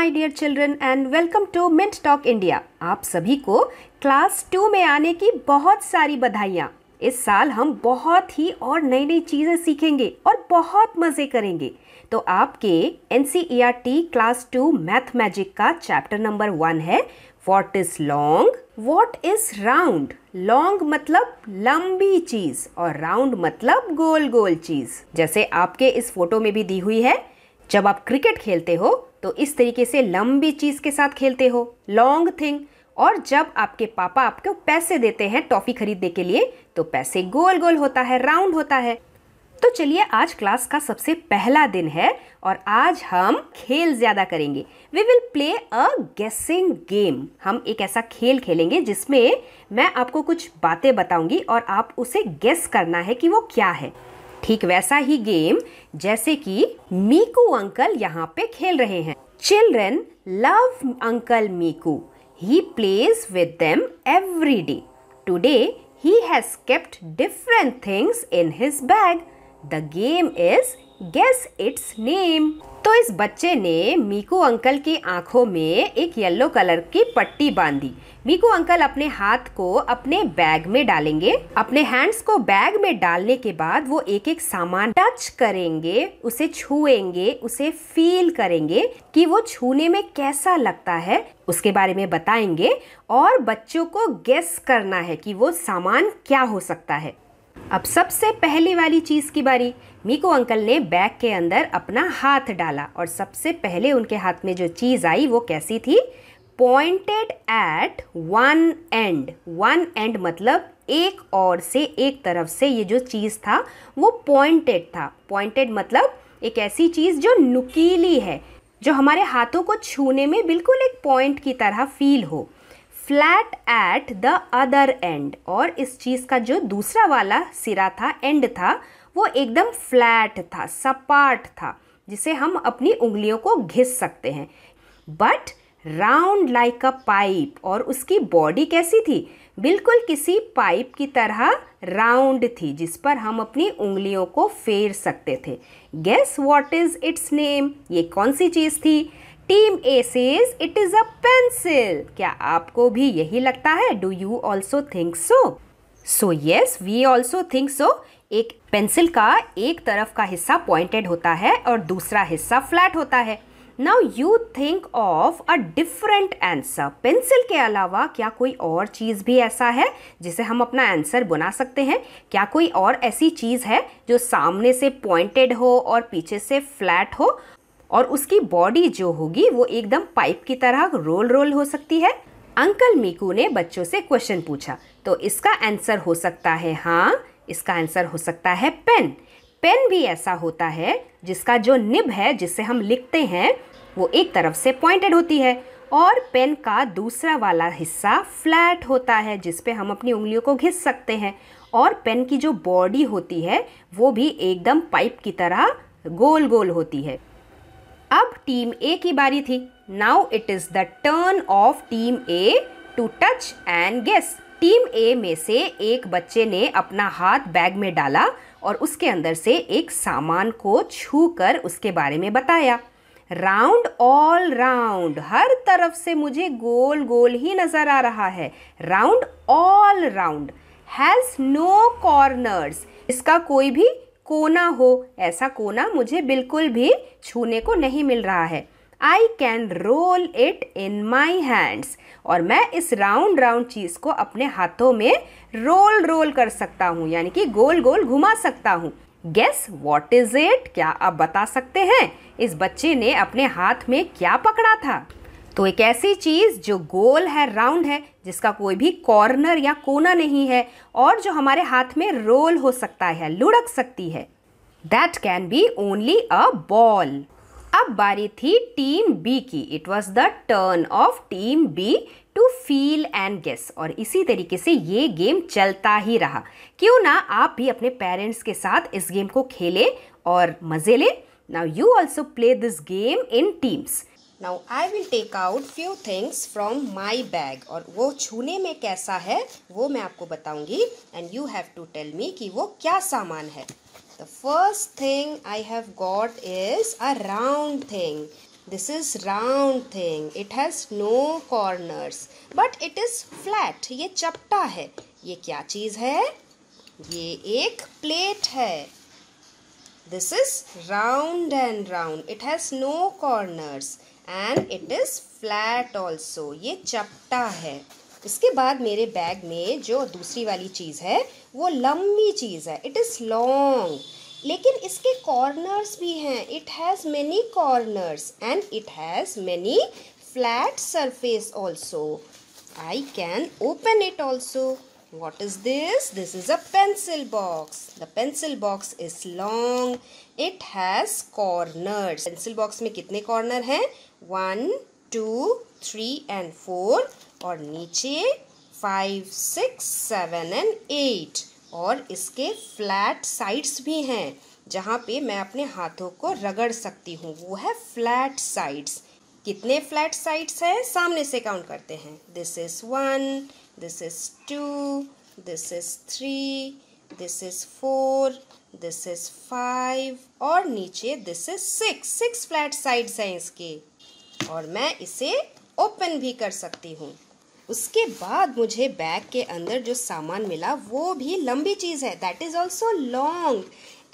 My dear children and welcome to mint talk India आप सभी को क्लास टू में आने की बहुत सारी बधाइयाँ इस साल हम बहुत ही और नई नई चीज़ें सीखेंगे और बहुत मज़े करेंगे तो आपके N class two math magic का चैप्टर नंबर वन है what is long what is round long मतलब लंबी चीज़ और राउंड मतलब गोल गोल चीज़ जैसे आपके इस फोटो में भी दी हुई है जब आप क्रिकेट खेलते हो तो इस तरीके से लंबी चीज़ के साथ खेलते हो लॉन्ग थिंग और जब आपके पापा आपको पैसे देते हैं टॉफ़ी खरीदने के लिए तो पैसे गोल गोल होता है राउंड होता है तो चलिए आज क्लास का सबसे पहला दिन है और आज हम खेल ज़्यादा करेंगे वी विल प्ले अ गेसिंग गेम हम एक ऐसा खेल खेलेंगे जिसमें मैं आपको कुछ बातें बताऊंगी और आप उसे गेस करना है कि वो क्या है ठीक वैसा ही गेम जैसे कि मीकू अंकल यहाँ पे खेल रहे हैं children love uncle Meeku he plays with them every day today he has kept different things in his bag the game is guess its name तो इस बच्चे ने मीकू अंकल की आंखों में एक येलो कलर की पट्टी बांधी मीकू अंकल अपने हाथ को अपने बैग में डालेंगे अपने हैंड्स को बैग में डालने के बाद वो एक एक सामान टच करेंगे उसे छुएंगे उसे फील करेंगे कि वो छूने में कैसा लगता है उसके बारे में बताएंगे और बच्चों को गेस करना है कि वो सामान क्या हो सकता है अब सबसे पहली वाली चीज़ की बारी मीको अंकल ने बैग के अंदर अपना हाथ डाला और सबसे पहले उनके हाथ में जो चीज़ आई वो कैसी थी pointed at one end one end मतलब एक और से एक तरफ से ये जो चीज़ था वो पॉइंटेड था पॉइंटेड मतलब एक ऐसी चीज़ जो नुकीली है जो हमारे हाथों को छूने में बिल्कुल एक पॉइंट की तरह फील हो flat at the other end और इस चीज़ का जो दूसरा वाला सिरा था एंड था वो एकदम फ्लैट था सपाट था जिसे हम अपनी उंगलियों को घिस सकते हैं but round like a pipe और उसकी बॉडी कैसी थी बिल्कुल किसी पाइप की तरह राउंड थी जिस पर हम अपनी उंगलियों को फेर सकते थे guess what is its name ये कौन सी चीज़ थी team A says it is a pencil क्या आपको भी यही लगता है do you also think so so yes we also think so एक पेंसिल का एक तरफ का हिस्सा पॉइंटेड होता है और दूसरा हिस्सा फ्लैट होता है now you think of a different answer pencil के अलावा क्या कोई और चीज़ भी ऐसा है जिसे हम अपना आंसर बना सकते हैं क्या कोई और ऐसी चीज़ है जो सामने से पॉइंटेड हो और पीछे से फ्लैट हो और उसकी बॉडी जो होगी वो एकदम पाइप की तरह रोल रोल हो सकती है अंकल मीकू ने बच्चों से क्वेश्चन पूछा तो इसका आंसर हो सकता है हाँ इसका आंसर हो सकता है पेन पेन भी ऐसा होता है जिसका जो निब है जिसे हम लिखते हैं वो एक तरफ से पॉइंटेड होती है और पेन का दूसरा वाला हिस्सा फ्लैट होता है जिस पे हम अपनी उंगलियों को घिस सकते हैं और पेन की जो बॉडी होती है वो भी एकदम पाइप की तरह गोल गोल होती है अब टीम ए की बारी थी now it is the turn of team A to touch and guess team A में से एक बच्चे ने अपना हाथ बैग में डाला और उसके अंदर से एक सामान को छू कर उसके बारे में बताया राउंड ऑल राउंड हर तरफ से मुझे गोल गोल ही नज़र आ रहा है round all round has no corners इसका कोई भी कोना हो ऐसा कोना मुझे बिल्कुल भी छूने को नहीं मिल रहा है I can roll it in my hands और मैं इस राउंड राउंड चीज़ को अपने हाथों में रोल रोल कर सकता हूँ यानी कि गोल गोल घुमा सकता हूँ गेस वॉट इज इट क्या आप बता सकते हैं इस बच्चे ने अपने हाथ में क्या पकड़ा था तो एक ऐसी चीज़ जो गोल है राउंड है जिसका कोई भी कॉर्नर या कोना नहीं है और जो हमारे हाथ में रोल हो सकता है लुढ़क सकती है that can be only a ball अब बारी थी टीम बी की it was the turn of team B to feel and guess और इसी तरीके से ये गेम चलता ही रहा क्यों ना आप भी अपने पेरेंट्स के साथ इस गेम को खेलें और मज़े लें now you also play this game in teams now I will take out few things from my bag और वो छूने में कैसा है वो मैं आपको बताऊंगी and you have to tell me कि वो क्या सामान है the first thing I have got is a round thing this is round thing it has no corners but it is flat ये चपटा है ये क्या चीज़ है ये एक प्लेट है This is round and round. It has no corners and it is flat also. ये चपटा है इसके बाद मेरे बैग में जो दूसरी वाली चीज़ है वो लंबी चीज़ है इट इज़ लॉन्ग लेकिन इसके कॉर्नर्स भी हैं it has many corners and it has many flat surface also I can open it also What is this? This is a pencil box. The pencil box is long. It has corners. Pencil box में कितने corner हैं? One, two, three and four. और नीचे five six seven and eight और इसके flat sides भी हैं जहाँ पे मैं अपने हाथों को रगड़ सकती हूँ वो है फ्लैट साइड्स कितने फ्लैट साइड्स हैं सामने से काउंट करते हैं this is one this is 2 this is 3 this is 4 this is five और नीचे this is six six flat sides हैं इसके और मैं इसे ओपन भी कर सकती हूँ उसके बाद मुझे बैग के अंदर जो सामान मिला वो भी लंबी चीज़ है that is also long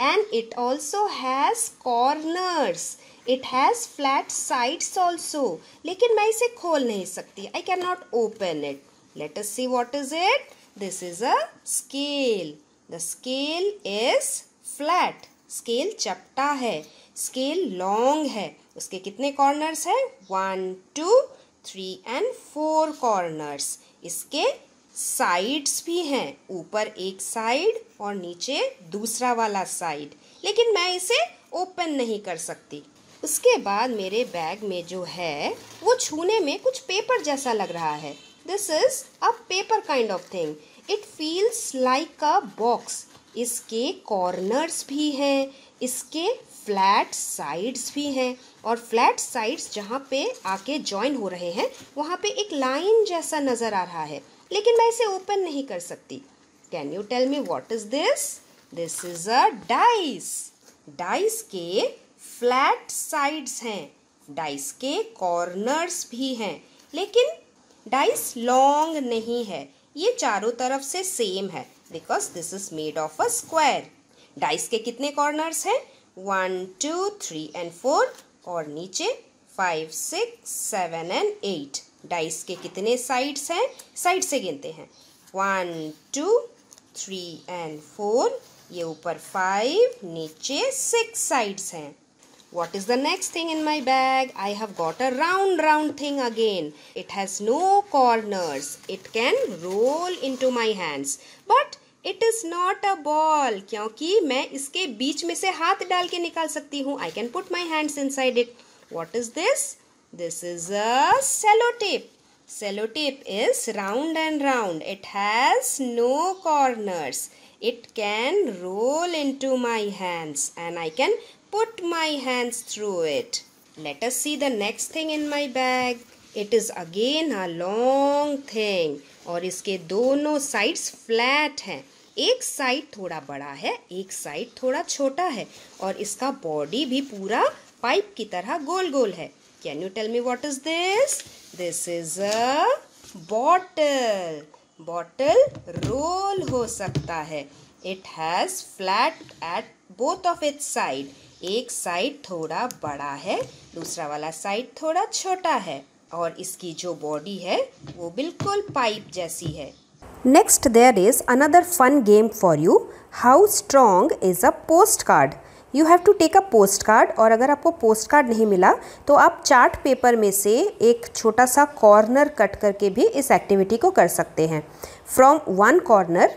and it also has corners it has flat sides also लेकिन मैं इसे खोल नहीं सकती I can not open it Let us see what is it. This is a scale. The scale is flat. Scale chapta है scale long है उसके कितने corners hai one two three and four corners इसके sides भी हैं ऊपर एक side और नीचे दूसरा वाला साइड लेकिन मैं इसे ओपन नहीं कर सकती उसके बाद मेरे बैग में जो है वो छूने में कुछ पेपर जैसा लग रहा है this is a paper kind of thing it feels like a box इसके कॉर्नर्स भी हैं इसके फ्लैट साइड्स भी हैं और फ्लैट साइड्स जहाँ पे आके जॉइन हो रहे हैं वहाँ पे एक लाइन जैसा नज़र आ रहा है लेकिन मैं इसे ओपन नहीं कर सकती can you tell me what is this this is a dice dice के फ्लैट साइड्स हैं डाइस के कॉर्नर्स भी हैं लेकिन डाइस लॉन्ग नहीं है ये चारों तरफ से सेम है because this is made of a square dice के कितने कॉर्नर्स हैं one two three and four और नीचे five six seven and eight dice के कितने साइड्स हैं साइड से गिनते हैं one two three and four ये ऊपर फाइव नीचे सिक्स साइड्स हैं What is the next thing in my bag? I have got a round round thing again. It has no corners. It can roll into my hands. But it is not a ball. Kyunki main iske beech mein se haath dal ke nikal I can put my hands inside it. What is this? This is a sellotape. Sellotape is round and round. It has no corners. It can roll into my hands and I can put my hands through it. Let us see the next thing in my bag. It is again a long thing और इसके दोनों sides flat हैं एक साइड थोड़ा बड़ा है एक साइड थोड़ा छोटा है और इसका बॉडी भी पूरा पाइप की तरह गोल गोल है can you tell me what is this this is a bottle bottle roll हो सकता है it has flat at both of its side एक साइड थोड़ा बड़ा है दूसरा वाला साइड थोड़ा छोटा है और इसकी जो बॉडी है वो बिल्कुल पाइप जैसी है next there is another fun game for you how strong is a post card you have to take a post card और अगर आपको पोस्ट कार्ड नहीं मिला तो आप चार्ट पेपर में से एक छोटा सा कॉर्नर कट करके भी इस एक्टिविटी को कर सकते हैं फ्रॉम वन कॉर्नर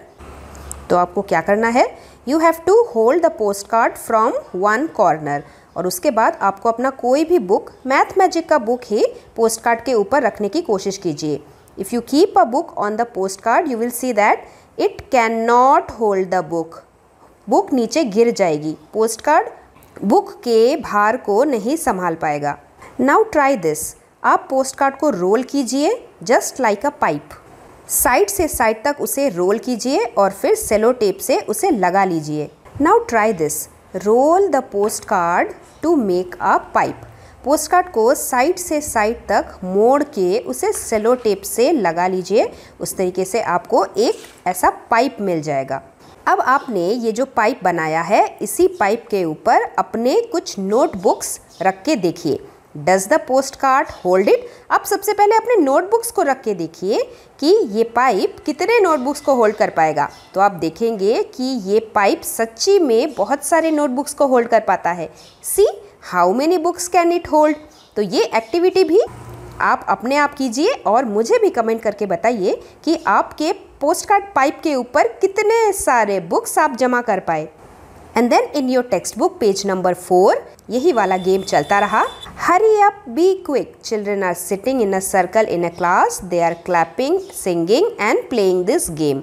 तो आपको क्या करना है you have to hold the post card from one corner और उसके बाद आपको अपना कोई भी बुक मैथ मैजिक का बुक ही पोस्ट कार्ड के ऊपर रखने की कोशिश कीजिए if you keep a book on the post card you will see that it can not hold the book book नीचे गिर जाएगी पोस्ट कार्ड बुक के भार को नहीं संभाल पाएगा नाउ ट्राई दिस आप पोस्ट कार्ड को रोल कीजिए just like a pipe side से साइड तक उसे रोल कीजिए और फिर सेलो टेप से उसे लगा लीजिए now try this roll the post card to make a pipe post card को साइड से साइड तक मोड़ के उसे सेलो टेप से लगा लीजिए उस तरीके से आपको एक ऐसा पाइप मिल जाएगा अब आपने ये जो पाइप बनाया है इसी पाइप के ऊपर अपने कुछ नोटबुक्स रख के देखिए does the post card hold it अब सबसे पहले अपने नोटबुक्स को रख के देखिए कि ये पाइप कितने नोटबुक्स को होल्ड कर पाएगा तो आप देखेंगे कि ये पाइप सच्ची में बहुत सारे नोटबुक्स को होल्ड कर पाता है see how many books can it hold तो ये एक्टिविटी भी आप अपने आप कीजिए और मुझे भी कमेंट करके बताइए कि आपके पोस्ट कार्ड पाइप के ऊपर कितने सारे बुक्स आप जमा कर पाए and then in your text book page number four यही वाला गेम चलता रहा Hurry up, be quick. Children are sitting in a circle in a class. They are clapping, singing and playing this game.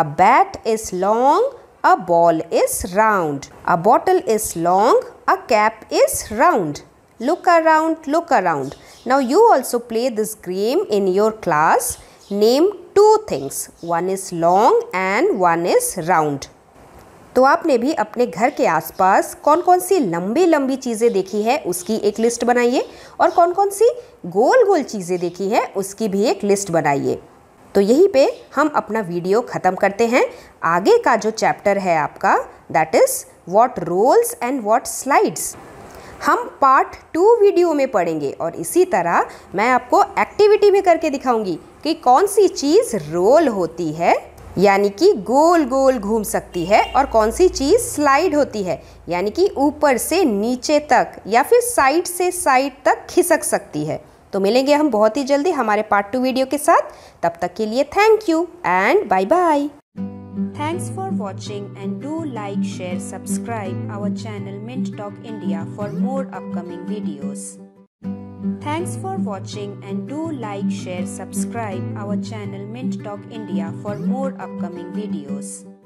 A bat is long, a ball is round. A bottle is long, a cap is round. Look around, look around. Now you also play this game in your class. Name two things. One is long and one is round. तो आपने भी अपने घर के आसपास कौन कौन सी लंबी लंबी चीज़ें देखी है उसकी एक लिस्ट बनाइए और कौन कौन सी गोल गोल चीज़ें देखी है उसकी भी एक लिस्ट बनाइए तो यहीं पे हम अपना वीडियो ख़त्म करते हैं आगे का जो चैप्टर है आपका that is what rolls and what slides हम पार्ट टू वीडियो में पढ़ेंगे और इसी तरह मैं आपको एक्टिविटी भी करके दिखाऊंगी कि कौन सी चीज़ रोल होती है यानी कि गोल गोल घूम सकती है और कौन सी चीज़ स्लाइड होती है यानी कि ऊपर से नीचे तक या फिर साइड से साइड तक खिसक सकती है तो मिलेंगे हम बहुत ही जल्दी हमारे पार्ट टू वीडियो के साथ तब तक के लिए thank you and bye bye thanks for watching and do like share subscribe our channel Mint talk India for more upcoming videos Thanks for watching and do like, share, subscribe our channel Mint Talk India for more upcoming videos.